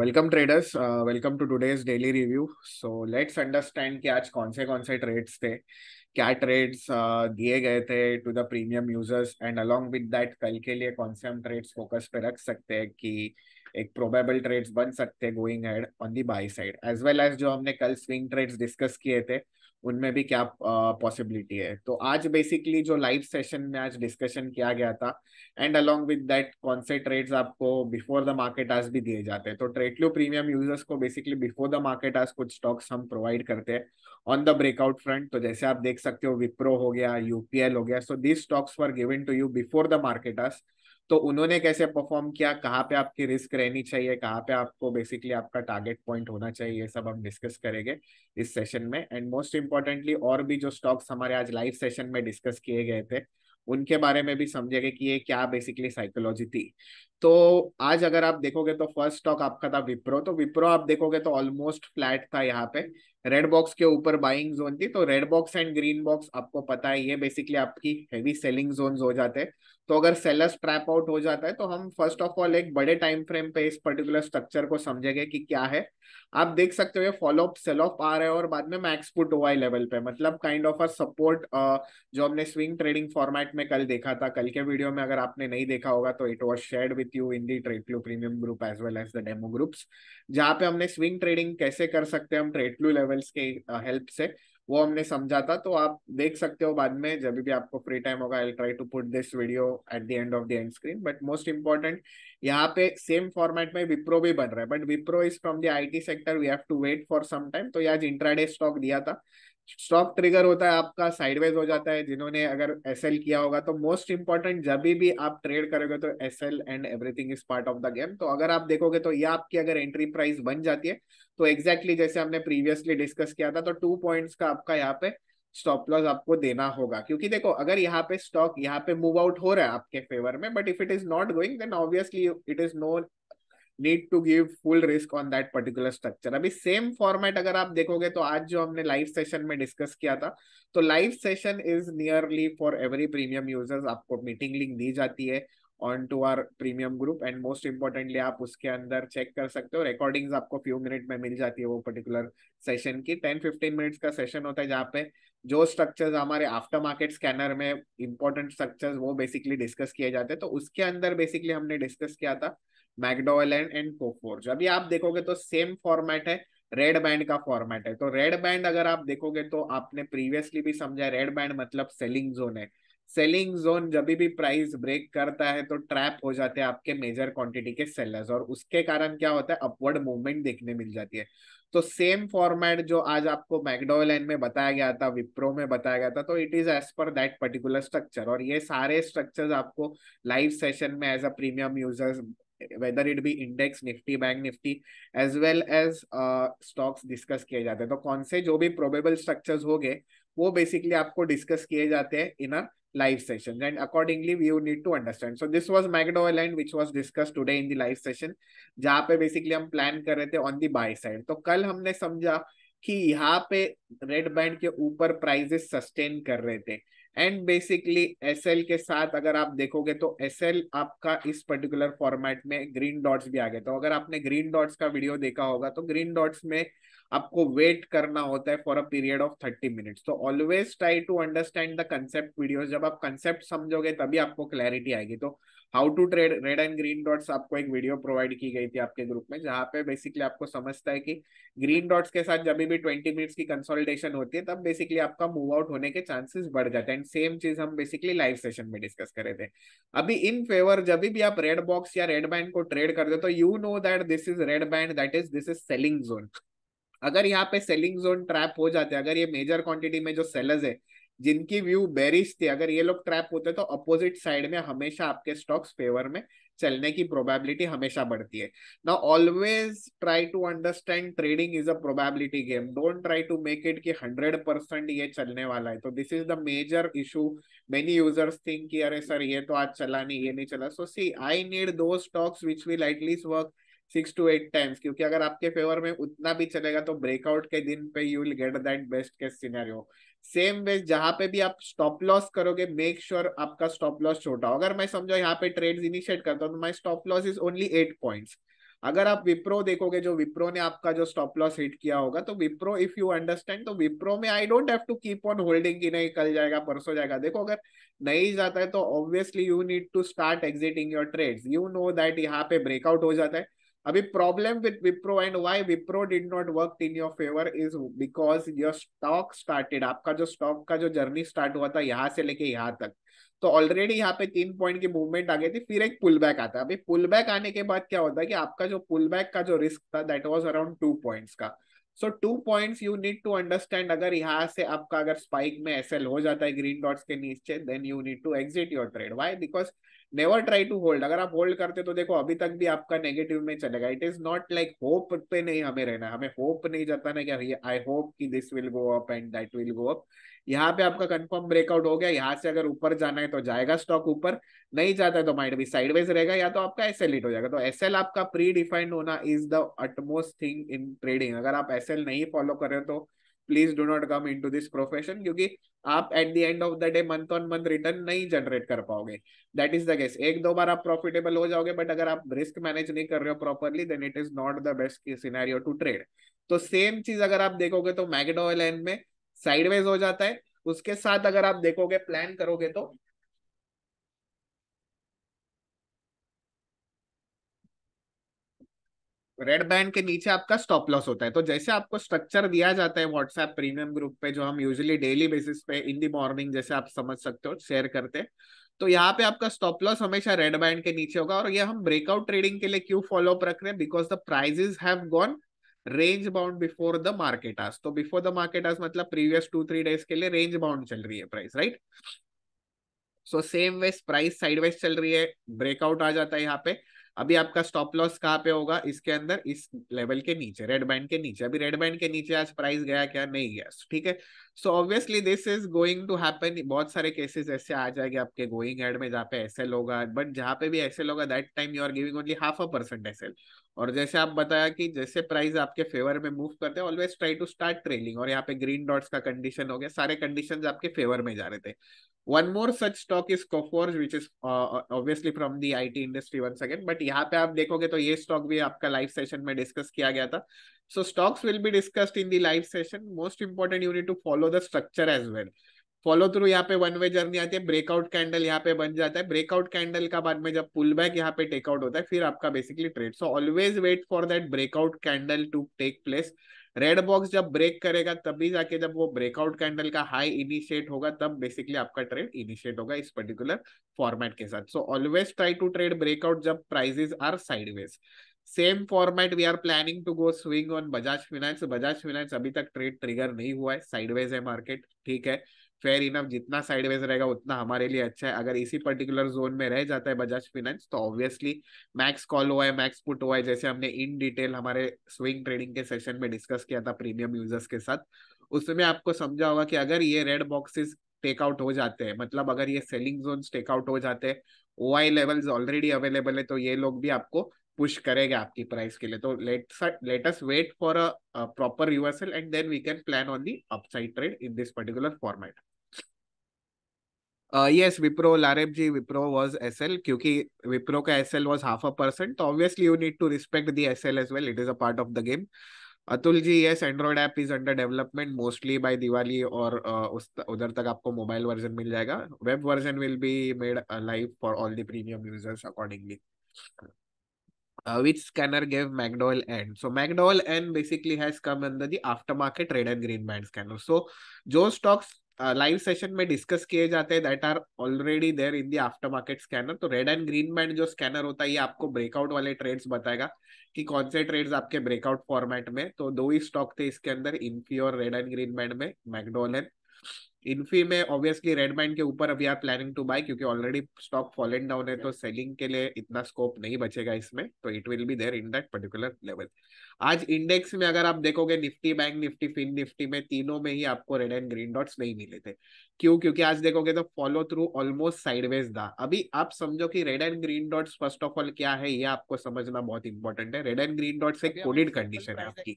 Welcome traders welcome to today's daily review so let's understand कि आज कौन से कौन से ट्रेड्स थे क्या ट्रेड्स uh, दिए गए थे to the premium users and along with that कल के लिए कौन से हम ट्रेड्स फोकस पे रख सकते हैं कि एक प्रोबेबल ट्रेड्स बन सकते हैं going head on the buy side as well as जो हमने कल स्विंग ट्रेड्स डिस्कस किए थे uh, उनमें भी क्या पॉसिबिलिटी है तो आज बेसिकली जो लाइव सेशन में आज डिस्कशन किया गया था एंड अलोंग विद दैट कौन से ट्रेड्स आपको बिफोर द मार्केट आज भी दिए जाते हैं तो ट्रेडलो प्रीमियम यूजर्स को बेसिकली बिफोर द मार्केट आज कुछ स्टॉक्स हम प्रोवाइड करते हैं ऑन द ब्रेकआउट फ्रंट तो जैसे आप देख सकते हो विप्रो हो गया यूपीएल हो गया so this stocks were given to you before the market आज तो उन्होंने कैसे परफॉर्म किया कहाँ पे आपकी रिस्क रहनी चाहिए कहाँ पे आपको बेसिकली आपका टारगेट पॉइंट होना चाहिए ये सब हम डिस्कस करेंगे इस सेशन में एंड मोस्ट इम्पोर्टेंटली और भी जो स्टॉक्स हमारे आज लाइव सेशन में डिस्कस किए गए थे उनके बारे में भी समझेंगे कि ये क्या बेसिकली साइकोलॉजी थी तो आज अगर आप देखोगे तो फर्स्ट स्टॉक आपका था विप्रो तो विप्रो आप देखोगे तो ऑलमोस्ट फ्लैट था यहाँ पे रेड बॉक्स के ऊपर बाइंग जोन थी तो red box and green box आपको पता है ये बेसिकली आपकी हेवी सेलिंग जोन हो जाते हैं तो अगर सेलर्स ट्रैप आउट हो जाता है तो हम फर्स्ट ऑफ ऑल एक बड़े टाइम फ्रेम पे इस पर्टिकुलर स्ट्रक्चर को समझेंगे कि क्या है आप देख सकते हो फॉलो अप सेल ऑफ आ रहे हैं और बाद में मैक्स पुट है लेवल पे मतलब काइंड ऑफ अ सपोर्ट जो हमने स्विंग ट्रेडिंग फॉर्मेट में कल देखा था कल के वीडियो में अगर आपने नहीं देखा होगा तो it was share with with you in the trade flow premium group as well as the demo groups जहाँ पे हमने swing trading कैसे कर सकते हैं हम trade flow levels के help से वो हमने समझा था तो आप देख सकते हो बाद में जब भी आपको फ्री टाइम होगा I try to put this video at the end of the end screen but most important यहाँ पे सेम फॉर्मेट में विप्रो भी बन रहा है but Wipro is from the IT sector we have to wait for some time तो आज intraday stock दिया था स्टॉक ट्रिगर होता है आपका साइडवेज हो जाता है जिन्होंने अगर एस किया होगा तो मोस्ट इंपॉर्टेंट जब भी आप ट्रेड करोगे तो S and everything is part of the game तो अगर आप देखोगे तो ये आपकी अगर एंट्री प्राइस बन जाती है तो एग्जैक्टली exactly जैसे हमने प्रीवियसली डिस्कस किया था तो टू पॉइंट्स का आपका यहाँ पे स्टॉप लॉस आपको देना होगा क्योंकि देखो अगर यहाँ पे स्टॉक यहाँ पे मूव आउट हो रहा है आपके फेवर में but if it is not going then obviously it is no need to give full risk on that particular structure अभी सेम फॉर्मेट अगर आप देखोगे तो आज जो हमने लाइव सेशन में डिस्कस किया था तो live session is nearly for every premium users आपको मीटिंग लिंक दी जाती है on to our premium group and most importantly आप उसके अंदर चेक कर सकते हो रिकॉर्डिंग आपको फ्यू मिनट में मिल जाती है वो पर्टिकुलर सेशन की टेन फिफ्टीन मिनट्स का सेशन होता है जहाँ पे जो स्ट्रक्चर्स हमारे आफ्टर मार्केट स्कैनर में इंपॉर्टेंट स्ट्रक्चर्स वो बेसिकली डिस्कस किए जाते हैं तो उसके अंदर बेसिकली हमने डिस्कस किया था मैकडोवेल एंड कोफोर्ज अभी आप देखोगे तो सेम फॉर्मेट है रेड बैंड का फॉर्मेट है तो रेड बैंड अगर आप देखोगे तो आपने प्रीवियसली भी समझा रेड बैंड मतलब सेलिंग जोन है सेलिंग जोन जब भी प्राइस ब्रेक करता है तो ट्रैप हो जाते हैं आपके मेजर क्वांटिटी के सेलर्स और उसके कारण क्या होता है अपवर्ड मूवमेंट देखने मिल जाती है तो सेम फॉर्मेट जो आज आपको मैकडोलैंड में बताया गया था विप्रो में बताया गया था तो it is as per that particular structure और ये सारे स्ट्रक्चर्स आपको लाइव सेशन में as a premium users whether it be index nifty bank nifty as well as uh, stocks discuss किए जाते हैं तो कौन से जो भी probable structures हो गए वो basically आपको discuss किए जाते हैं in a live session and accordingly you need to understand so this was mcdowell and which was discussed today in the live session जहाँ पे basically हम plan कर रहे थे on the buy side तो कल हमने समझा कि यहाँ पे red band के ऊपर prices sustain कर रहे थे एंड बेसिकली एस के साथ अगर आप देखोगे तो एस आपका इस पर्टिकुलर फॉर्मेट में ग्रीन डॉट्स भी आ गए तो अगर आपने ग्रीन डॉट्स का वीडियो देखा होगा तो ग्रीन डॉट्स में आपको वेट करना होता है for a period of thirty minutes तो always try to understand the concept video जब आप कंसेप्ट समझोगे तभी आपको क्लैरिटी आएगी तो how to trade red and green dots आपको एक वीडियो प्रोवाइड की गई थी आपके ग्रुप में जहां पे बेसिकली आपको समझता है कि ग्रीन डॉट्स के साथ जब भी ट्वेंटी मिनट्स की कंसोलिडेशन होती है तब बेसिकली आपका मूव आउट होने के चांसेस बढ़ जाते हैं एंड सेम चीज हम बेसिकली लाइव सेशन में डिस्कस करे थे अभी इन फेवर जब भी आप रेड बॉक्स या रेड बैंड को ट्रेड कर दे तो you know that this is red band that is this is selling zone अगर यहाँ पे सेलिंग जोन ट्रैप हो जाते हैं अगर ये मेजर क्वांटिटी में जो सेलर्स है जिनकी व्यू बेरिश थी अगर ये लोग ट्रैप होते तो अपोजिट साइड में हमेशा आपके स्टॉक्स फेवर में चलने की प्रोबेबिलिटी हमेशा बढ़ती है ना always try to understand trading is a probability game don't try to make it कि हंड्रेड परसेंट ये चलने वाला है तो this is the major issue many users think कि अरे सर ये तो आज चला नहीं ये नहीं चला सो सी आई नीड दो stocks which will at least work six to eight times क्योंकि अगर आपके फेवर में उतना भी चलेगा तो ब्रेकआउट के दिन पे you will get that best case scenario same way जहां पे भी आप स्टॉप लॉस करोगे मेक श्योर sure आपका स्टॉप लॉस छोटा हो अगर मैं समझो यहाँ पे ट्रेड इनिशिएट करता हूँ तो my stop loss is only eight points अगर आप विप्रो देखोगे जो विप्रो ने आपका जो स्टॉप लॉस हिट किया होगा तो विप्रो इफ यू अंडरस्टैंड तो विप्रो में I don't have to keep on holding की नहीं कल जाएगा परसों जाएगा देखो अगर नहीं जाता है तो obviously you need to start exiting your trades you know that यहाँ पे ब्रेकआउट हो जाता है अभी problem with Wipro and why Wipro did not work in your favour is because your stock started आपका जो स्टॉक का जो जर्नी स्टार्ट हुआ था यहाँ से लेके यहाँ तक तो ऑलरेडी यहाँ पे तीन पॉइंट की मूवमेंट आ गई थी फिर एक पुल बैक आता है अभी पुल बैक आने के बाद क्या होता है कि आपका जो पुल बैक का जो रिस्क था that was around two points का so two points you need to understand अगर यहाँ से आपका अगर स्पाइक में एसएल हो जाता है ग्रीन डॉट्स के नीचे then you need to exit your trade why because never try to hold अगर आप होल्ड करते तो देखो अभी तक भी आपका नेगेटिव में चलेगा it is not like hope पे नहीं हमें रहना हमें होप नहीं जाता ना कि आई होप कि this will go up and that will go up यहाँ पे आपका कंफर्म ब्रेकआउट हो गया यहाँ से अगर ऊपर जाना है तो जाएगा स्टॉक ऊपर नहीं जाता है तो माइंड भी साइडवेज रहेगा या तो आपका एस एल हो जाएगा तो एस एल आपका प्री डिफाइंड होना is the utmost thing in trading अगर आप एस नहीं फॉलो कर रहे हो तो please do not come into this profession क्योंकि आप at the end of the day month on month return नहीं जनरेट कर पाओगे दैट इज द केस एक दो बार आप प्रॉफिटेबल हो जाओगे बट अगर आप रिस्क मैनेज नहीं कर रहे हो properly then it is not the best scenario to trade तो सेम चीज अगर आप देखोगे तो मैगडो एल में साइडवेज हो जाता है उसके साथ अगर आप देखोगे प्लान करोगे तो रेड बैंड के नीचे आपका स्टॉप लॉस होता है तो जैसे आपको स्ट्रक्चर दिया जाता है व्हाट्सएप प्रीमियम ग्रुप पे जो हम यूजली डेली बेसिस पे इन दी मॉर्निंग जैसे आप समझ सकते हो शेयर करते हैं तो यहाँ पे आपका स्टॉप लॉस हमेशा रेड बैंड के नीचे होगा और ये हम ब्रेकआउट ट्रेडिंग के लिए क्यों फॉलो अप रख रहे हैं because the prices have gone range bound before the market आज तो बिफोर द मार्केट आज मतलब प्रीवियस टू थ्री डेज के लिए रेंज बाउंड चल रही है price right so same west price sideways चल रही है ब्रेकआउट आ जाता है यहाँ पे अभी आपका स्टॉप लॉस कहाँ पे होगा इसके अंदर इस लेवल के नीचे रेड बैंड के नीचे अभी रेड बैंड के नीचे आज प्राइस गया क्या नहीं गया ठीक है so obviously this is going to happen बहुत सारे केसेस ऐसे आ जाएंगे आपके गोइंग एड में जहाँ पे ऐसे होगा बट जहाँ पे भी ऐसे होगा that time you are giving only half a percent SL और जैसे आप बताया कि जैसे प्राइस आपके फेवर में मूव करते हैं always try to start trailing और यहाँ पे ग्रीन डॉट्स का कंडीशन हो गया सारे कंडीशन आपके फेवर में जा रहे थे one more such stock is Coforge which is obviously from the I T industry one second but यहाँ पे आप देखोगे तो ये स्टॉक भी आपका लाइव सेशन में डिस्कस किया गया था So stocks will be discussed in the live session. Most important, you need to follow the structure as well. Follow through यहाँ पे वन वे जर्नी आती है ब्रेकआउट कैंडल यहाँ पे बन जाता है ब्रेकआउट कैंडल का बाद में जब पुल बैक यहाँ पे टेकआउट होता है फिर आपका basically trade so always wait for that breakout candle to take place red box जब ब्रेक करेगा तभी जाके जब वो ब्रेकआउट कैंडल का हाई इनिशिएट होगा तब बेसिकली आपका ट्रेड इनिशिएट होगा इस पर्टिकुलर फॉर्मेट के साथ so always try to trade breakout जब prices are sideways same format we are planning to go swing on Bajaj Finance Bajaj Finance अभी तक ट्रेड ट्रिगर नहीं हुआ है साइडवेज है मार्केट ठीक है फेयर इनफ जितना साइडवेज रहेगा उतना हमारे लिए अच्छा है अगर इसी पर्टिकुलर जोन में रह जाता है बजाज फिनेंस तो ऑब्वियसली मैक्स कॉल हुआ है मैक्स पुट हुआ है जैसे हमने इन डिटेल हमारे स्विंग ट्रेडिंग के सेशन में डिस्कस किया था प्रीमियम यूजर्स के साथ उसमें आपको समझा होगा कि अगर ये रेड बॉक्सेस टेकआउट हो जाते हैं मतलब अगर ये सेलिंग जोन टेकआउट हो जाते हैं O I levels already available है तो ये लोग भी आपको पुश करेगा आपकी प्राइस के लिए तो let let us wait for a proper reversal and then we can plan on the upside trade in this particular format yes Wipro Lareb ji Wipro was SL क्योंकि विप्रो का SL was half a percent तो obviously you need to respect the SL as well it is a part of the game Atul ji yes android app is under development mostly by Diwali और uh, उस उधर तक आपको mobile version मिल जाएगा web version will be made live for all the premium users accordingly uh, which scanner gave McDowell N. So McDowell N basically has come under the aftermarket red and green band scanner. So जो stocks live uh, session में discuss किए जाते हैं that are already there in the after market scanner तो red and green band जो scanner होता है ये आपको ब्रेकआउट वाले ट्रेड्स बताएगा कि कौन से ट्रेड्स आपके ब्रेकआउट फॉर्मेट में तो दो ही स्टॉक थे इसके अंदर इन्फी और रेड एंड ग्रीन बैंड में मैकडोलन इन्फी में ऑब्वियसली रेड माइंड के ऊपर अभी आर प्लानिंग टू बाय क्योंकि already stock fall and down है तो सेलिंग के लिए इतना स्कोप नहीं बचेगा इसमें तो it will be there in that particular level आज इंडेक्स में अगर आप देखोगे निफ्टी बैंक निफ्टी फिन निफ्टी में तीनों में ही आपको रेड एंड ग्रीन डॉट्स नहीं मिले थे क्यों क्योंकि आज देखोगे तो फॉलो थ्रू ऑलमोस्ट साइडवेज था अभी आप समझो कि red and green dots first of all क्या है ये आपको समझना बहुत इंपॉर्टेंट है रेड एंड ग्रीन डॉट्स एक कोडिड कंडीशन है आपकी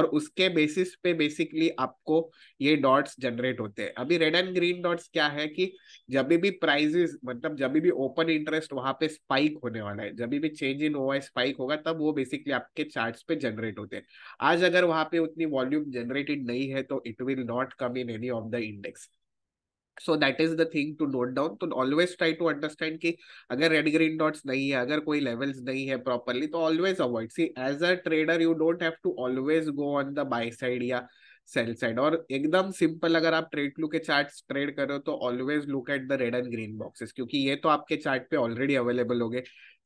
और उसके बेसिस पे बेसिकली आपको ये डॉट्स जनरेट होते हैं अभी रेड एंड ग्रीन डॉट्स क्या है कि जब भी प्राइजेस मतलब जब भी ओपन इंटरेस्ट वहां पे स्पाइक होने वाला है जब भी चेंज इन ओआई स्पाइक होगा तब वो बेसिकली आपके चार्ट पे जनरेट जनरेट होते हैं आज अगर वहां पे उतनी वॉल्यूम जनरेटेड नहीं है तो it will not come in any of the index so that is the thing to note down तो ऑलवेज ट्राई टू अंडरस्टैंड कि अगर रेड ग्रीन डॉट्स नहीं है अगर कोई लेवल्स नहीं है प्रॉपरली तो always avoid see as a trader you don't have to always go on the buy side या सेल साइड और एकदम सिंपल अगर आप ट्रेड लू के चार्ट ट्रेड कर रहे हो तो always look at the red and green boxes क्योंकि ये तो आपके चार्ट पे ऑलरेडी अवेलेबल हो गए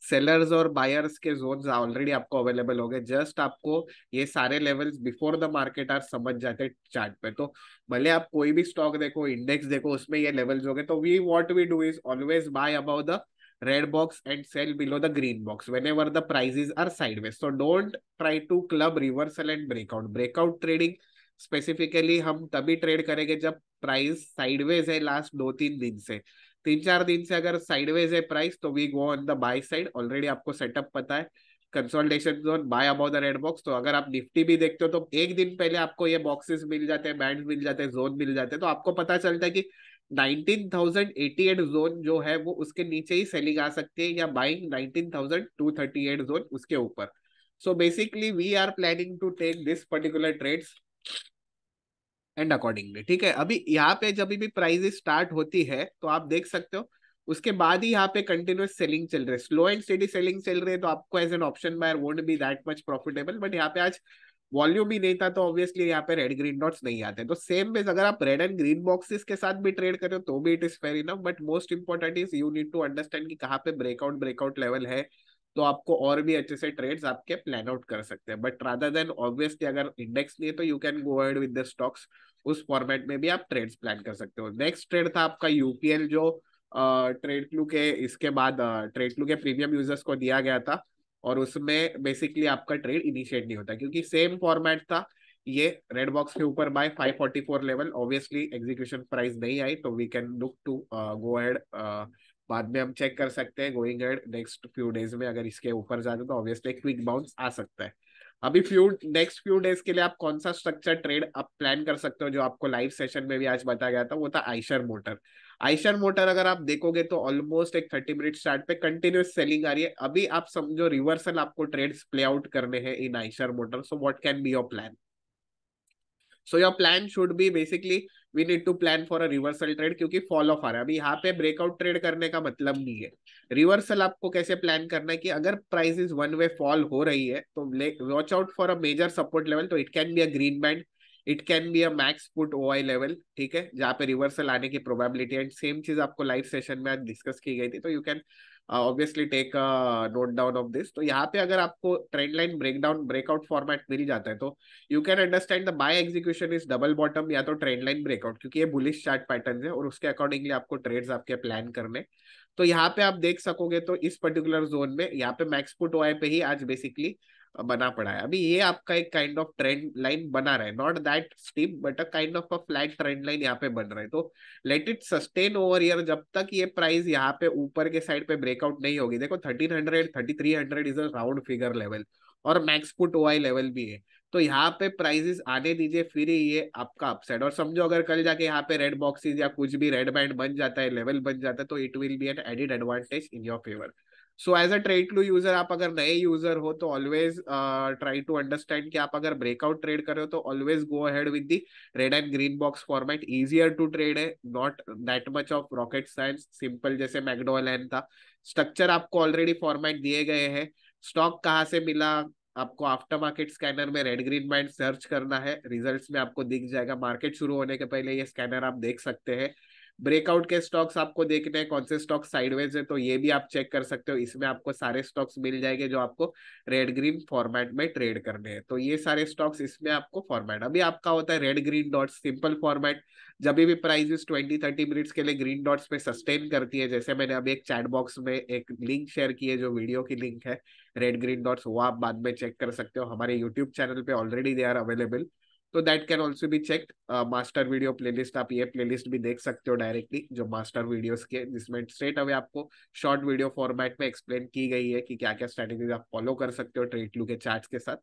सेलर्स और बायर्स के जोन ऑलरेडी आपको अवेलेबल हो गए जस्ट आपको ये सारे levels before the market are समझ जाते चार्ट पे तो भले आप कोई भी स्टॉक देखो इंडेक्स देखो उसमें ये लेवल्स हो गए तो we what we do is always buy above the red box and sell below the green box whenever the prices are sideways so don't try to club reversal and breakout breakout trading specifically हम तभी trade करेंगे जब price sideways है last दो तीन दिन से तीन चार दिन से अगर साइडवेज है प्राइस तो we go on the buy side already आपको सेटअप पता है consolidation zone buy above the red box तो अगर आप निफ्टी भी देखते हो तो एक दिन पहले आपको ये बॉक्सेस मिल जाते हैं बैंड मिल जाते हैं जोन मिल जाते हैं तो आपको पता चलता है कि 19,088 जोन जो है वो उसके नीचे ही सेलिंग आ सकती है या बाइंग 19,238 जोन उसके ऊपर so basically we are planning to take this particular trades and accordingly ठीक है अभी यहाँ पे जब भी प्राइस स्टार्ट होती है तो आप देख सकते हो उसके बाद ही यहाँ पे कंटिन्यूस सेलिंग चल रही है स्लो एंड स्टेडी सेलिंग चल रही है तो आपको as an option buyer won't be that much profitable but यहाँ पे आज वॉल्यूम ही नहीं था तो ऑब्वियसली यहाँ पे रेड ग्रीन डॉट्स नहीं आते तो सेम बेस अगर आप रेड एंड ग्रीन बॉक्सेस के साथ भी ट्रेड करें तो भी it is fair enough but most important is you need to understand कि कहाँ पे ब्रेकआउट ब्रेकआउट लेवल है तो आपको और भी अच्छे से ट्रेड्स आपके प्लान आउट कर सकते हैं बट रादर देन ऑब्वियसली अगर इंडेक्स नहीं है तो you can go ahead with the stocks उस फॉर्मेट में भी आप ट्रेड्स प्लान कर सकते हो नेक्स्ट ट्रेड था आपका यूपीएल जो ट्रेड क्लू के इसके बाद ट्रेड क्लू के प्रीमियम यूजर्स को दिया गया था और उसमें बेसिकली आपका ट्रेड इनिशिएट नहीं होता क्योंकि सेम फॉर्मेट था ये रेड बॉक्स के ऊपर buy 544 level obviously execution price नहीं आई तो we can look to go ahead बाद में हम चेक कर सकते हैं going ahead next few days में अगर इसके ऊपर जाते तो ऑब्वियसली क्विक बाउंस आ सकता है अभी फ्यू नेक्स्ट फ्यू डेज के लिए आप कौन सा स्ट्रक्चर ट्रेड आप प्लान कर सकते हो जो आपको लाइव सेशन में भी आज बताया गया था वो था आइशर मोटर आइशर मोटर अगर आप देखोगे तो ऑलमोस्ट एक थर्टी मिनट स्टार्ट पे कंटिन्यूस सेलिंग आ रही है अभी आप समझो रिवर्सल आपको ट्रेड्स प्ले आउट करने हैं in Eicher motor so what can be your plan so your plan should be basically we need to plan for a reversal trade क्योंकि फॉल ऑफ आ रहा है अभी यहाँ पे ब्रेकआउट ट्रेड करने का मतलब नहीं है रिवर्सल आपको कैसे प्लान करना है कि अगर प्राइसेस वन वे फॉल हो रही है तो watch out for a major support level तो it can be a green band it can be a max put O I level ठीक है जहाँ पे रिवर्सल आने की प्रोबेबिलिटी एंड सेम चीज आपको लाइव सेशन में आज डिस्कस की गई थी तो you can obviously take note down of this तो यहाँ पे अगर आपको trend line break down breakout format मिल जाता है तो you can understand the buy execution is double bottom या तो ट्रेंड लाइन ब्रेकआउट क्योंकि ये बुलिश चार्ट पैटर्न है और उसके अकॉर्डिंगली आपको ट्रेड्स आपके प्लान करने तो यहाँ पे आप देख सकोगे तो इस पर्टिकुलर जोन में यहाँ पे मैक्सपुट ओ पे ही आज बेसिकली बना पड़ा है अभी ये आपका एक काइंड ऑफ ट्रेंड लाइन बना रहा है not that steep but a kind of a flat trend line यहाँ पे बन रहा है तो let it sustain over here जब तक ये प्राइस यहाँ पे ऊपर के साइड पे ब्रेकआउट नहीं होगी देखो thirteen hundred thirty three hundred is a round figure level और मैक्स पुट ओआई लेवल भी है तो यहाँ पे प्राइजेस आने दीजिए फिर ये आपका अपसाइड और समझो अगर कल जाके यहाँ पे रेड बॉक्सिस या कुछ भी रेड बैंड बन जाता है लेवल बन जाता है तो it will be an added advantage in your favour so as a trade clue user आप अगर नए यूजर हो तो ऑलवेज ट्राई टू अंडरस्टैंड कि आप अगर ब्रेकआउट ट्रेड कर रहे हो तो always go ahead with the red and green box format easier to trade है not that much of rocket science simple जैसे मैकडोलैंड था स्ट्रक्चर आपको ऑलरेडी फॉर्मेट दिए गए हैं स्टॉक कहाँ से मिला आपको आफ्टर मार्केट स्कैनर में रेड ग्रीन बैंड सर्च करना है रिजल्ट में आपको दिख जाएगा मार्केट शुरू होने के पहले ये स्कैनर आप देख सकते हैं ब्रेकआउट के स्टॉक्स आपको देखने हैं कौन से स्टॉक साइडवेज है तो ये भी आप चेक कर सकते हो इसमें आपको सारे स्टॉक्स मिल जाएंगे जो आपको रेड ग्रीन फॉर्मेट में ट्रेड करने हैं तो ये सारे स्टॉक्स इसमें आपको फॉर्मेट अभी आपका होता है red green dot simple format जब भी प्राइजेस ट्वेंटी थर्टी मिनट्स के लिए ग्रीन डॉट्स पे सस्टेन करती है जैसे मैंने अभी एक चैट बॉक्स में एक लिंक शेयर की है जो वीडियो की लिंक है रेड ग्रीन डॉट्स वो आप बाद में चेक कर सकते हो हमारे यूट्यूब चैनल पे already they are available so that can also भी चेक मास्टर वीडियो प्लेलिस्ट आप ये प्लेलिस्ट भी देख सकते हो डायरेक्टली जो मास्टर वीडियोस के जिसमें स्ट्रेट अवे आपको शॉर्ट वीडियो फॉर्मेट में एक्सप्लेन की गई है कि क्या क्या स्ट्रेटेजी आप फॉलो कर सकते हो ट्रेड लू के चार्ट के साथ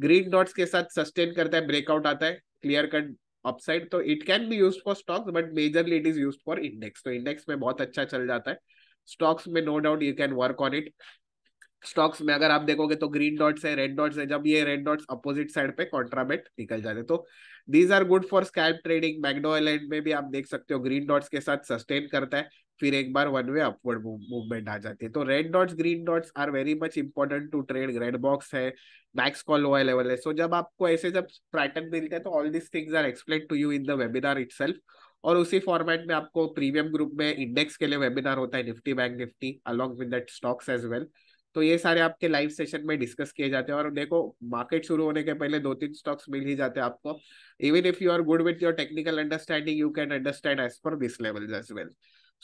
ग्रीन डॉट्स के साथ सस्टेन करता है ब्रेकआउट आता है क्लियर कट अपसाइड तो it can be use for stocks but majorly it is use for index तो इंडेक्स में बहुत अच्छा चल जाता है स्टॉक्स में no doubt you can work on it stocks में अगर आप देखोगे तो ग्रीन डॉट्स है रेड डॉट्स है जब ये रेड डॉट्स अपोजिट साइड पे कॉन्ट्राबेट निकल जाते तो these are good for scalp trading McDowell में भी आप देख सकते हो ग्रीन डॉट्स के साथ सस्टेन करता है फिर एक बार वन वे अपवर्ड मूवमेंट आ जाती है तो red dots green dots are very much important to trade red box है मैक्स कॉल लोअर लेवल है सो so जब आपको ऐसे जब पैटर्न मिलते हैं तो all this things are explain to you in the webinar it और उसी फॉर्मेट में आपको प्रीमियम ग्रुप में इंडेक्स के लिए वेबिनार होता है Nifty bank Nifty along with stocks as well well. तो ये सारे आपके लाइव सेशन में डिस्कस किए जाते हैं और देखो मार्केट शुरू होने के पहले दो तीन स्टॉक्स मिल ही जाते हैं आपको even if you are good with your technical understanding you can understand as per this level as well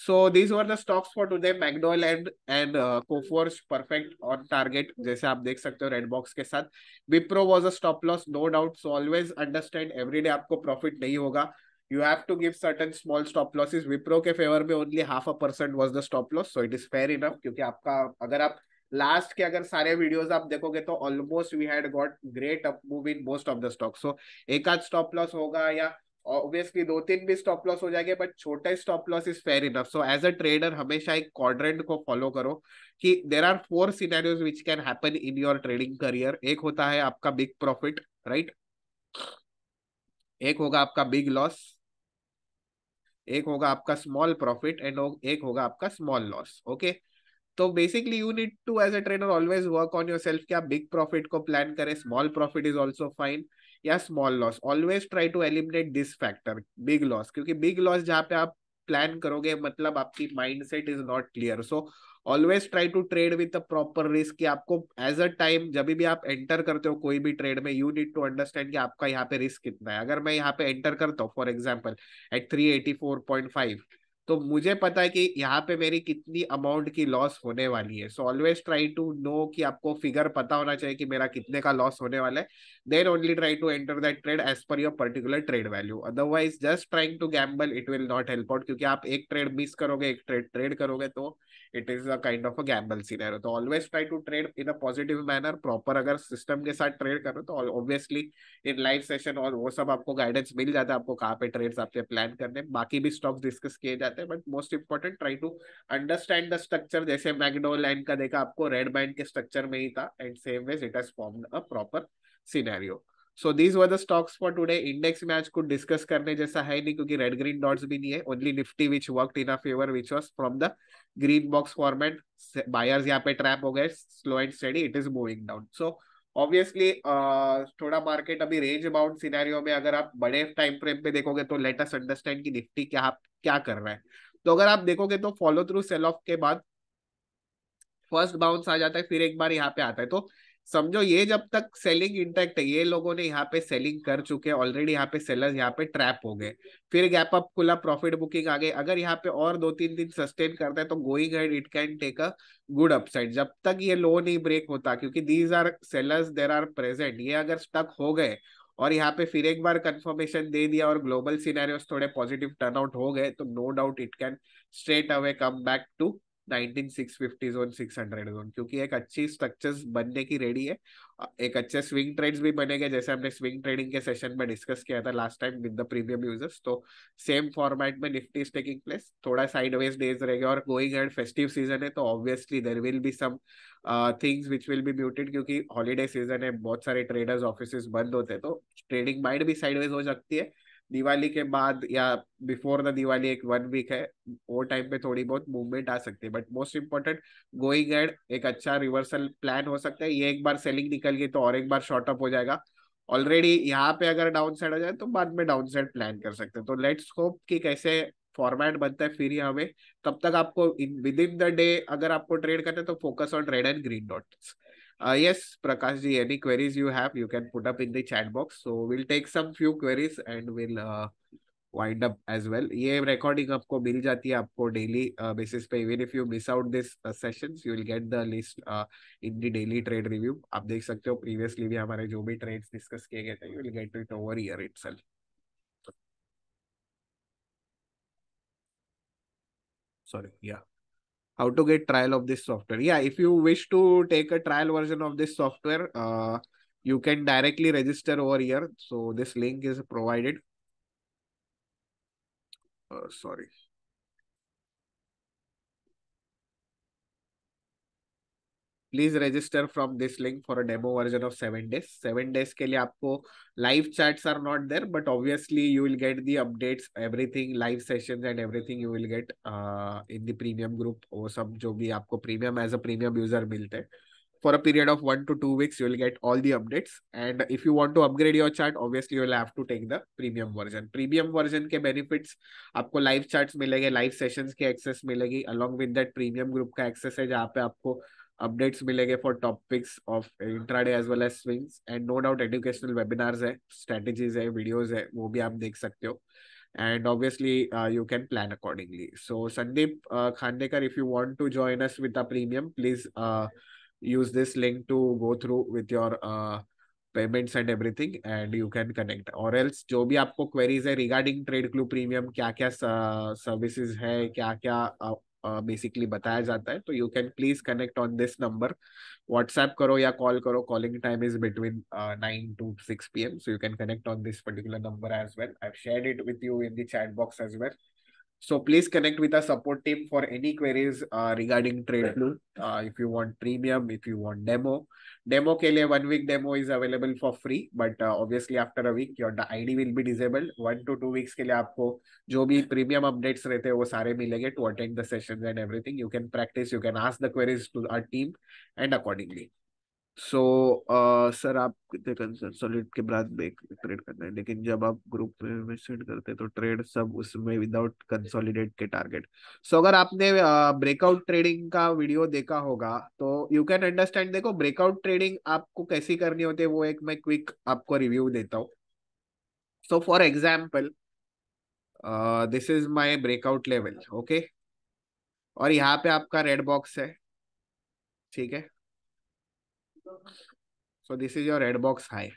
so these were the stocks for today McDowell and and Coforge perfect on target जैसे आप देख सकते हो red box के साथ Wipro was a stop loss no doubt so always understand every day आपको profit नहीं होगा you have to give certain small stop losses Wipro के फेवर में only half a percent was the stop loss so it is fair enough क्योंकि आपका अगर आप last के अगर सारे वीडियोस आप देखोगे तो almost we had got great up move in most of the stock so एक आध स्टॉप लॉस होगा या ऑब्वियसली दो तीन भी स्टॉप लॉस हो जाएंगे बट छोटा stop loss is fair enough so as a trader हमेशा एक क्वाड्रेंट को फॉलो करो कि there are four scenarios which can happen in your trading career एक होता है आपका बिग प्रॉफिट राइट एक होगा आपका बिग लॉस एक होगा आपका स्मॉल प्रॉफिट एंड एक होगा आपका स्मॉल लॉस ओके okay? तो basically you need to as a trainer always work on yourself क्या बिग प्रॉफिट को प्लान करें small profit is also fine या small loss always try to eliminate this factor big loss क्योंकि big loss जहाँ पे आप plan करोगे मतलब आपकी mindset is not clear so always try to trade with a proper risk कि आपको एज अ टाइम जब भी आप एंटर करते हो कोई भी ट्रेड में यू नीड टू अंडरस्टैंड कि आपका यहाँ पे रिस्क कितना है अगर मैं यहाँ पे एंटर करता हूँ for example at three eighty four point five तो मुझे पता है कि यहाँ पे मेरी कितनी अमाउंट की लॉस होने वाली है so always try to know कि आपको फिगर पता होना चाहिए कि मेरा कितने का लॉस होने वाला है then only try to enter that trade as per your particular trade value otherwise just trying to gamble it will not help out क्योंकि आप एक ट्रेड मिस करोगे एक ट्रेड ट्रेड करोगे तो it is a kind of a gamble scenario तो always try to trade in a positive manner proper अगर system के साथ ट्रेड करो तो ऑब्वियसली इन लाइव सेशन और वो सब आपको गाइडेंस मिल जाता है आपको कहाँ पे ट्रेड्स आपके प्लान करने बाकी भी स्टॉक्स डिस्कस किए जाते हैं but most important try to understand the structure जैसे मैकडोलैंड का देखा आपको रेड बैंड के स्ट्रक्चर में ही था and same ways it has form a proper scenario so these were the stocks for today index में आज कुछ डिस्कस करने जैसा है नहीं क्योंकि रेड ग्रीन डॉट्स भी नहीं है only Nifty which work in a favour which was from the green box format buyers यहाँ पे ट्रैप हो गए slow and steady it is moving down so obviously थोड़ा मार्केट अभी रेंज बाउंड सीनारियो में अगर आप बड़े टाइम फ्रेम पे देखोगे तो लेट अस अंडरस्टैंड कि निफ्टी क्या क्या कर रहा है तो अगर आप देखोगे तो फॉलो थ्रू सेल ऑफ के बाद फर्स्ट बाउंस आ जाता है फिर एक बार यहाँ पे आता है तो समझो ये जब तक सेलिंग इंटैक्ट है ये लोगों ने यहाँ पे सेलिंग कर चुके हैं ऑलरेडी यहाँ पे सेलर्स यहाँ पे ट्रैप हो गए फिर गैप अप खुला प्रॉफिट बुकिंग आ गए अगर यहाँ पे और दो तीन दिन सस्टेन करता है तो going ahead it can take a good upside जब तक ये लो नहीं ब्रेक होता क्योंकि these are sellers there are present ये अगर स्टक हो गए और यहाँ पे फिर एक बार कंफर्मेशन दे दिया और ग्लोबल सिनेरियोस थोड़े पॉजिटिव टर्न आउट हो गए तो no doubt it can straight away come back to क्योंकि एक अच्छी स्ट्रक्चर्स बनने की रेडी है एक अच्छे स्विंग ट्रेड्स भी बनेंगे जैसे हमने स्विंग ट्रेडिंग के सेशन में डिस्कस किया था last time with the premium users तो सेम फॉर्मेट में निफ्टी इज टेकिंग प्लेस थोड़ा साइडवेज डेज रहेगा और गोइंग एंड फेस्टिव सीजन है तो obviously there will be some things which will be muted क्योंकि हॉलीडे सीजन है बहुत सारे ट्रेडर्स ऑफिस बंद होते हैं तो ट्रेडिंग माइंड भी साइडवेज हो सकती है दिवाली के बाद या बिफोर द दिवाली एक वन वीक है वो टाइम पे थोड़ी बहुत मूवमेंट आ सकती है but most important going ahead एक अच्छा रिवर्सल प्लान हो सकता है ये एक बार सेलिंग निकल गई तो और एक बार शॉर्ट अप हो जाएगा ऑलरेडी यहाँ पे अगर डाउन साइड हो जाए तो बाद में डाउन साइड प्लान कर सकते हैं तो लेट्स होप कि कैसे फॉर्मेट बनता है फिर यहाँ पे तब तक आपको विद इन द डे अगर आपको ट्रेड करना है तो focus on red and green dots Uh, yes, Prakash ji, any queries you have, you can put up in the chat box. So we'll take some few queries and we'll uh, wind up as well. ये recording आपको mil jati है आपको daily uh, basis pe even if you miss out this uh, sessions, you will get the list uh, in the daily trade review. aap dekh sakte ho previously भी हमारे jo bhi trades discuss kiye gaye the you will get it over here itself. Sorry, yeah. how to get trial of this software yeah if you wish to take a trial version of this software uh, you can directly register over here so this link is provided uh, sorry please register from this link for a demo version of seven days seven days के लिए आपको live chats are not there but obviously you will get the updates everything live session and everything you will get in the premium group वो सब जो भी आपको premium as a premium user मिलते हैं for a period of one to two weeks you will get all the updates and if you want to upgrade your chart obviously you will have to take the premium version premium version के benefits आपको live charts मिलेंगे live sessions के access मिलेगी along with that premium group का access है जहाँ पे आपको अपडेट्स मिलेंगे for topics of intraday as well as swings and no doubt educational webinars है स्ट्रेटेजीज है वीडियोज है वो भी आप देख सकते हो and obviously you can plan accordingly so Sandeep Khandekar if you want to join us with premium please use this link to go through with your payments and everything and you can connect or else जो भी आपको queries है regarding trade clue premium क्या क्या services है क्या क्या basically बताया जाता है तो you can please connect on this number WhatsApp करो या कॉल करो calling time is between nine to six P M so you can connect on this particular number as well I share it with you in that box as well So please connect with our support team for any queries uh, regarding trade blue. Uh, if you want premium, if you want demo, demo ke liye one week demo is available for free. But uh, obviously after a week your ID will be disabled. One to two weeks के लिए आपको जो भी premium updates रहते हैं वो सारे मिलेंगे to attend the sessions and everything. You can practice, you can ask the queries to our team and accordingly. So sir uh, आप कितने कंसोलिड के बाद ट्रेड करते हैं लेकिन जब आप ग्रुप में इन्वेस्टमेंट करते हैं तो ट्रेड सब उसमें विदाउट कंसोलिडेट के टारगेट सो अगर आपने ब्रेकआउट uh, ट्रेडिंग का वीडियो देखा होगा तो यू कैन अंडरस्टैंड देखो ब्रेकआउट ट्रेडिंग आपको कैसी करनी होती है वो एक मैं क्विक आपको रिव्यू देता हूँ so for example this is my breakout level okay और यहाँ पे आपका रेड बॉक्स है ठीक है so this is your red box high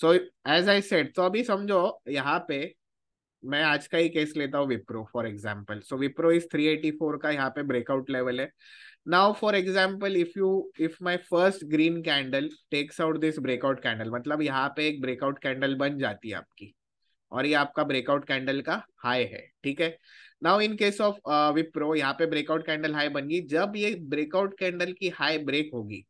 so as I set तो अभी समझो यहाँ पे मैं आज का ही केस लेता हूँ Wipro for example so Wipro is four का यहाँ पे ब्रेकआउट लेवल है now for example if you if my first green candle takes out this breakout candle मतलब यहाँ पे एक ब्रेकआउट कैंडल बन जाती है आपकी और ये आपका ब्रेकआउट कैंडल का हाई है ठीक है now in case of Wipro यहाँ पे ब्रेकआउट कैंडल हाई बन गई जब ये ब्रेकआउट कैंडल की हाई ब्रेक होगी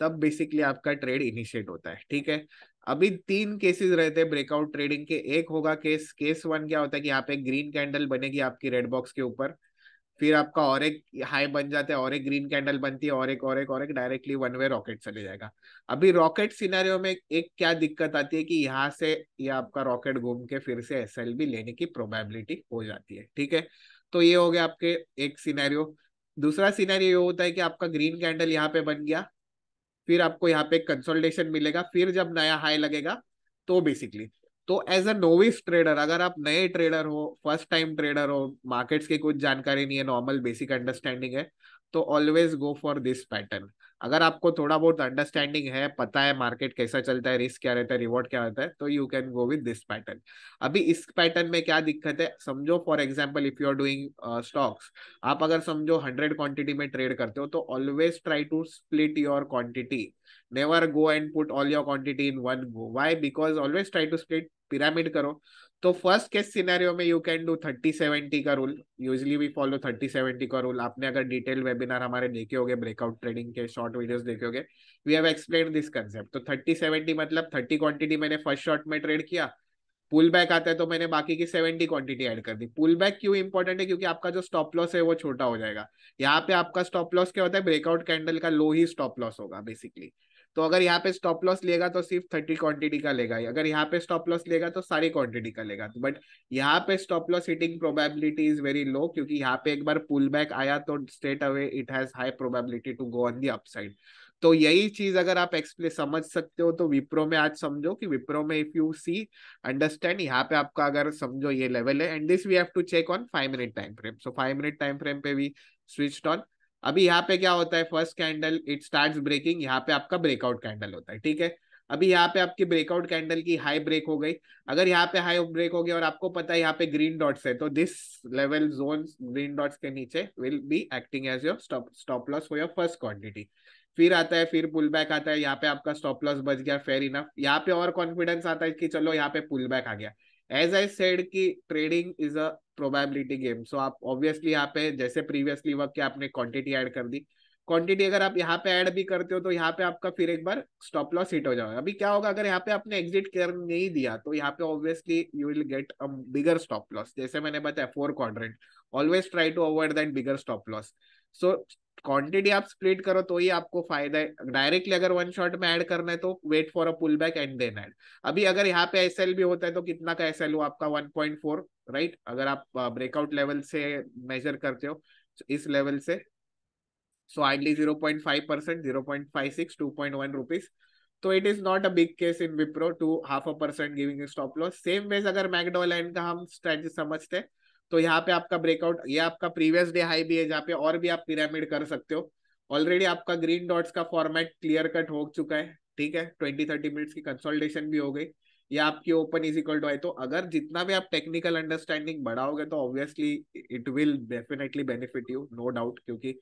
तब बेसिकली आपका ट्रेड इनिशिएट होता है ठीक है अभी तीन केसेस रहते हैं ब्रेकआउट ट्रेडिंग के एक होगा केस केस वन क्या होता है कि यहाँ पे ग्रीन कैंडल बनेगी आपकी रेड बॉक्स के ऊपर फिर आपका और एक हाई बन जाता है और एक ग्रीन कैंडल बनती है और एक और एक और एक डायरेक्टली वन वे रॉकेट चले जाएगा अभी रॉकेट सिनेरियो में एक क्या दिक्कत आती है कि यहाँ से ये यह आपका रॉकेट घूम के फिर से एस लेने की प्रोबेबिलिटी हो जाती है ठीक है तो ये हो गया आपके एक सिनेरियो दूसरा सिनेरियो ये होता है कि आपका ग्रीन कैंडल यहाँ पे बन गया फिर आपको यहाँ पे कंसोल्टेशन मिलेगा फिर जब नया हाई लगेगा तो बेसिकली तो एज अ नोविस ट्रेडर अगर आप नए ट्रेडर हो फर्स्ट टाइम ट्रेडर हो मार्केट्स की कुछ जानकारी नहीं है नॉर्मल बेसिक अंडरस्टैंडिंग है तो always go for this pattern अगर आपको थोड़ा बहुत अंडरस्टैंडिंग है पता है मार्केट कैसा चलता है रिस्क क्या रहता है रिवॉर्ड क्या रहता है तो you can go with this pattern अभी इस पैटर्न में क्या दिक्कत है समझो for example if you are doing stocks आप अगर समझो हंड्रेड क्वांटिटी में ट्रेड करते हो तो always try to split your quantity never go and put all your quantity in one go why because always try to split pyramid करो तो first case scenario में you can do thirty seventy का rule usually we follow thirty seventy का rule आपने अगर detail webinar हमारे देखे होगे ब्रेकआउट ट्रेडिंग के शॉर्ट वीडियोस देखे होगे we have explain this concept तो थर्टी सेवेंटी मतलब थर्टी क्वांटिटी मैंने फर्स्ट शॉर्ट में ट्रेड किया पुल बैक आता है तो मैंने बाकी की सेवेंटी क्वांटिटी ऐड कर दी पुल बैक क्यों इंपॉर्टेंट है क्योंकि आपका जो स्टॉप लॉस है वो छोटा हो जाएगा यहाँ पे आपका स्टॉप लॉस क्या होता है ब्रेकआउट कैंडल का लो ही स्टॉप लॉस होगा बेसिकली तो अगर यहाँ पे स्टॉप लॉस लेगा तो सिर्फ थर्टी क्वांटिटी का लेगा अगर यहाँ पे स्टॉप लॉस लेगा तो सारी क्वांटिटी का लेगा बट तो यहाँ पे stop loss hitting probability is very low क्योंकि यहाँ पे एक बार पुल बैक आया तो straight away it has high probability to go on the upside तो यही चीज अगर आप एक्सप्लेन समझ सकते हो तो विप्रो में आज समझो कि विप्रो में इफ यू सी अंडरस्टैंड यहाँ पे आपका अगर समझो ये लेवल है and this we have to check on five minute time frame so five minute time frame पे भी स्विच ऑन अभी यहाँ पे क्या होता है first candle it start breaking यहाँ पे आपका ब्रेकआउट कैंडल होता है ठीक है अभी यहाँ पे आपकी ब्रेकआउट कैंडल की हाई ब्रेक हो गई अगर यहाँ पे हाई ब्रेक हो गई और आपको पता है यहाँ पे ग्रीन डॉट्स है तो this level zone green dots के नीचे will be acting as your stop stop loss for your first quantity फिर आता है फिर पुल बैक आता है यहाँ पे आपका स्टॉप लॉस बच गया फेर इनफ यहाँ पे और कॉन्फिडेंस आता है कि चलो यहाँ पे पुल बैक आ गया एज आई सेड कि trading is a probability game so आप ऑब्वियसली यहाँ पे जैसे प्रीवियसली वक्त आपने क्वांटिटी ऐड कर दी क्वांटिटी अगर आप यहाँ पे ऐड भी करते हो तो यहाँ पे आपका फिर एक बार स्टॉप लॉस हिट हो जाएगा अभी क्या होगा अगर यहाँ पे आपने एग्जिट कर नहीं दिया तो यहाँ पे obviously you will get a bigger stop loss जैसे मैंने बताया four quadrant always try to avoid that bigger stop loss so quantity आप स्प्लिट करो तो ही आपको फायदा है डायरेक्टली अगर वन शॉट में ऐड करना है तो wait for a pull back and then add अभी अगर यहाँ पे एस भी होता है तो कितना का एस एल आपका वन पॉइंट फोर राइट अगर आप ब्रेकआउट लेवल से मेजर करते हो इस लेवल से so hardly zero point five percent zero point five six two point one rupees तो it is not a big case in Wipro to half a percent giving stop loss same ways अगर मैकडोलैंड का हम स्ट्रेटी समझते हैं तो यहाँ पे आपका ब्रेकआउट ये आपका प्रीवियस डे हाई भी है जहाँ पे और भी आप पिरामिड कर सकते हो ऑलरेडी आपका ग्रीन डॉट्स का फॉर्मेट क्लियर कट हो चुका है ठीक है ट्वेंटी थर्टी मिनट्स की कंसोलिडेशन भी हो गई या आपकी open is equal to I तो अगर जितना भी आप टेक्निकल अंडरस्टैंडिंग बढ़ाओगे तो obviously it will definitely benefit you no doubt क्योंकि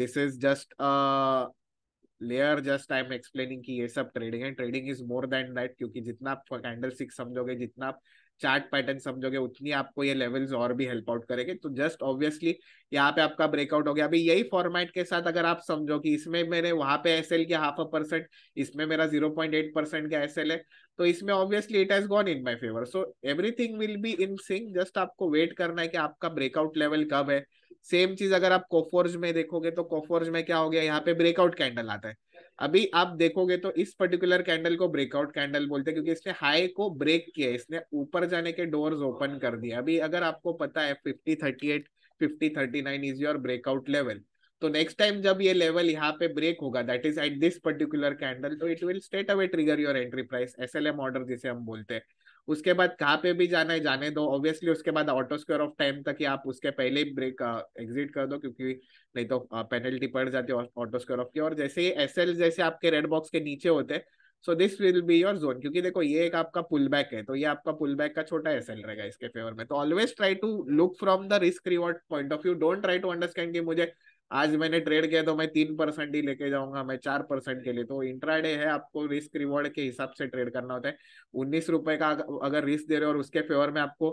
this is just layer just I am explaining की ये सब ट्रेडिंग है trading is more than that क्योंकि जितना आप कैंडल सिक्स समझोगे जितना आप चार्ट पैटर्न समझोगे उतनी आपको ये लेवल्स और भी हेल्प आउट करेंगे तो जस्ट ऑब्वियसली यहाँ पे आपका ब्रेकआउट हो गया अभी यही फॉर्मेट के साथ अगर आप समझो कि इसमें मेरे वहां पे एस एल किया हाफ अ परसेंट इसमें मेरा जीरो पॉइंट एट परसेंट का एस एल है तो इसमें obviously it has gone in my favour so everything will be in sync just आपको वेट करना है कि आपका ब्रेकआउट लेवल कब है सेम चीज अगर आप कोफोर्ज में देखोगे तो कोफोर्ज में क्या हो गया यहाँ पे ब्रेकआउट कैंडल आता है अभी आप देखोगे तो इस पर्टिकुलर कैंडल को ब्रेकआउट कैंडल बोलते हैं क्योंकि इसने हाई को ब्रेक किया इसने ऊपर जाने के डोर्स ओपन हाँ। कर दिया अभी अगर आपको पता है fifty thirty eight fifty thirty nine is your breakout level तो नेक्स्ट टाइम जब ये लेवल यहाँ पे ब्रेक होगा that is at this particular candle तो it will straight away trigger your entry price S L M order जिसे हम बोलते हैं उसके बाद कहाँ पे भी जाना है जाने दो ऑब्वियसली उसके बाद ऑटो स्क्वायर ऑफ टाइम तक ही आप उसके पहले ही ब्रेक एग्जिट कर दो क्योंकि नहीं तो पेनल्टी पड़ जाती है ऑटो स्क्वायर ऑफ की और जैसे ही एस जैसे आपके रेड बॉक्स के नीचे होते हैं so this will be your zone क्योंकि देखो ये एक आपका पुल बैक है तो ये आपका पुल बैक का छोटा एस रहेगा इसके फेवर में तो always try to look from the risk reward point of view don't try to understand कि मुझे आज मैंने ट्रेड किया तो मैं तीन परसेंट ही लेके जाऊंगा मैं चार परसेंट के लिए तो इंट्राडे है आपको रिस्क रिवॉर्ड के हिसाब से ट्रेड करना होता है उन्नीस रुपए का अगर रिस्क दे रहे हो और उसके फेवर में आपको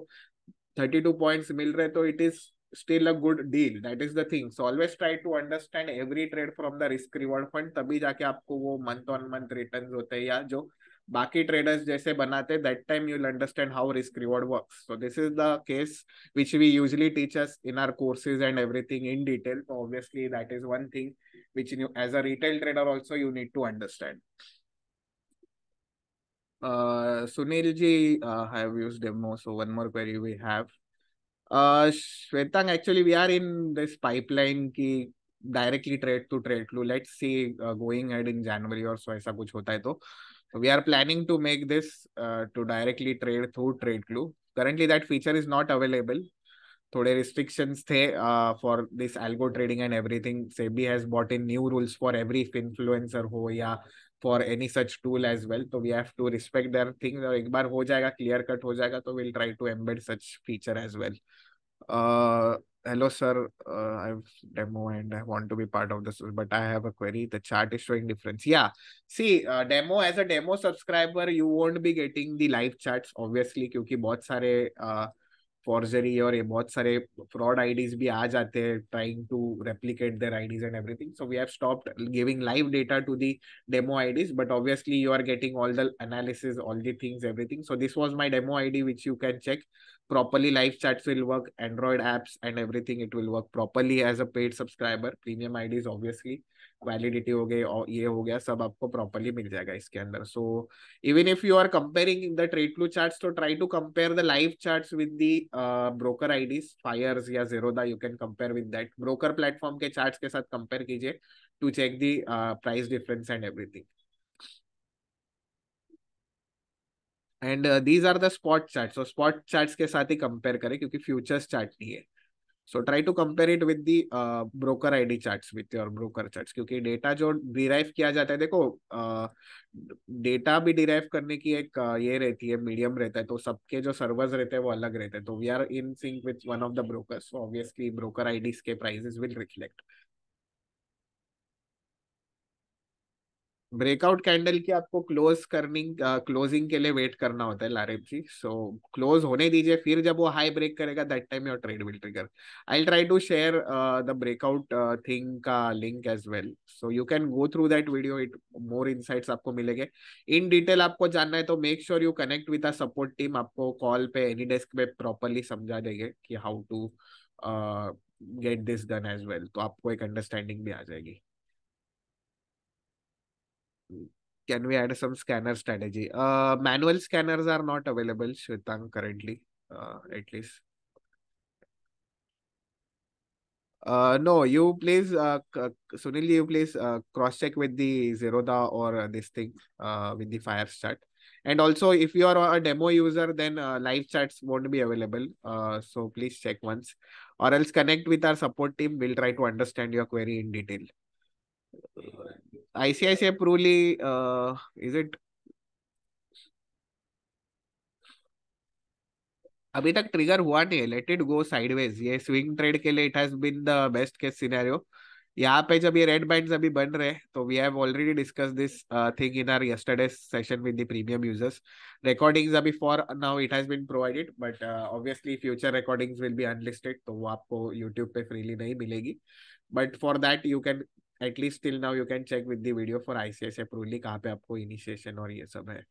थर्टी टू पॉइंट मिल रहे तो it is still a good deal that is the thing so always try to understand every trade from the risk reward fund तभी जाके आपको वो मंथ ऑन मंथ रिटर्न होते हैं या जो Baki traders jaise banate, that time you'll understand how risk reward works. So this is the case which we usually teach us in our courses and everything in detail. So obviously that is one thing which you, as a retail trader also you need to understand. Uh, Sunil ji, uh, I have used demo. So one more query we have. Uh, Shwetang, actually we are in this pipeline ki directly trade to trade to let see going ahead in January और so ऐसा कुछ होता है तो we are planning to make this uh, to directly trade through trade currently that feature is not available today restrictions the, uh, for this algo trading and everything sebi has brought in new rules for every influencer ho ya for any such tool as well so we have to respect their things or ek bar ho jayega clear cut ho jayega we'll try to embed such feature as well uh hello sir uh, i've demo and i want to be part of this but i have a query the chat is showing difference yeah see uh, demo as a demo subscriber you won't be getting the live chats. obviously kyunki bahut sare uh, forgery or a bahut sare fraud ids bhi aa jate trying to replicate their ids and everything so we have stopped giving live data to the demo ids but obviously you are getting all the analysis all the things everything so this was my demo id which you can check properly live chats will work android apps and everything it will work properly as a paid subscriber premium ids obviously validity हो गई और ये हो गया सब आपको properly मिल जाएगा इसके अंदर so even if you are comparing the trade flu charts तो try to compare the live charts with the broker IDs Fyers या Zerodha you can compare with that broker platform के चार्ट्स के साथ कंपेयर कीजिए to check the price difference and everything and these are the spot chart so spot chart के साथ ही compare करें क्योंकि futures chart नहीं है so try to compare it with the broker I D chart with your broker chart क्योंकि data जो derive किया जाता है देखो डेटा uh, भी डिराइव करने की एक uh, ये रहती है मीडियम रहता है तो सबके जो सर्वर्स रहते हैं वो अलग रहते हैं तो we are in sync with one of the brokers obviously broker I IDs के prices will reflect breakout candle की आपको क्लोज करनी क्लोजिंग के लिए वेट करना होता है लारेब जी सो क्लोज होने दीजिए फिर जब वो हाई ब्रेक करेगा that time your trade will trigger I try to share the breakout thing का link as well so you can go through that video it more insights आपको मिलेंगे इन डिटेल आपको जानना है तो make sure you connect with a support team आपको call पे AnyDesk पे प्रॉपरली समझा देंगे कि how to get this done as well तो आपको एक अंडरस्टैंडिंग भी आ जाएगी can we add some scanner strategy? Uh, manual scanners are not available, Shwetang, currently, uh, at least. Uh, no, you please, uh, Sunil, you please uh, cross check with the Zeroda or uh, this thing uh, with the fire start. And also, if you are a demo user, then uh, live chats won't be available. Uh, so please check once or else connect with our support team. We'll try to understand your query in detail. ICICI Pruli, uh, is it अभी तक trigger हुआ नहीं है let it go sideways ये swing trade के लिए it has been the best case scenario यहाँ पे जब ये रेड बैंड्स अभी बन रहे हैं तो we have already discuss this thing in our yesterday session with the premium users recordings अभी for now it has been provided but obviously future recordings will be unlisted तो वो आपको यूट्यूब पे फ्रीली नहीं मिलेगी but for that you can at least till now you can check with the video for ICICI pro league कहाँ पे आपको initiation और ये सब है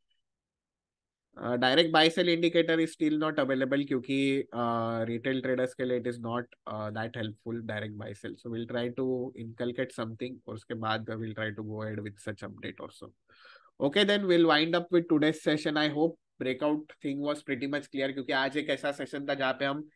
direct buy cell indicator is still not available क्योंकि रिटेल ट्रेडर्स के लिए it is not that helpful direct buy sell so will try to inculcate something और उसके बाद will try to go ahead with such update also okay then will wind up with today's session I hope breakout thing was pretty much clear क्योंकि आज एक ऐसा session था जहाँ पे हम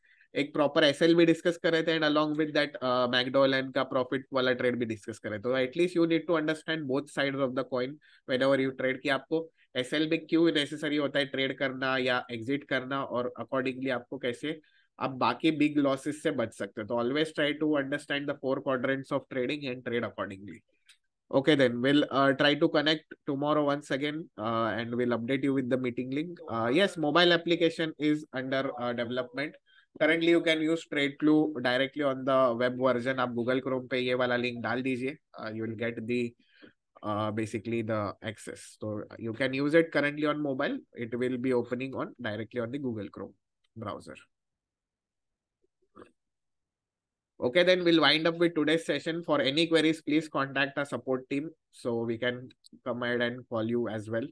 एक प्रॉपर एस भी डिस्कस कर रहे थे and along with that McDowell and का प्रॉफिट वाला ट्रेड भी डिस्कस कर रहे थे तो at least you need to understand both side of the coin whenever you trade कि आपको एस में क्यों नेसेसरी होता है ट्रेड करना या एग्जिट करना और अकॉर्डिंगली आपको कैसे आप बाकी बिग लॉसेस से बच सकते हो तो always try to understand the four quadrants of trading and trade accordingly okay then will try to connect tomorrow once again and will update you with the meeting link yes mobile application is under development currently you can use trade clue directly on the web version आप google chrome पे ये वाला link डाल दीजिए uh, you will get the uh, basically the access so you can use it currently on mobile it will be opening on directly on the google chrome browser okay then we'll wind up with today's session for any queries please contact the support team so we can come ahead and call you as well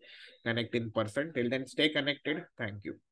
connect in person till then stay connected thank you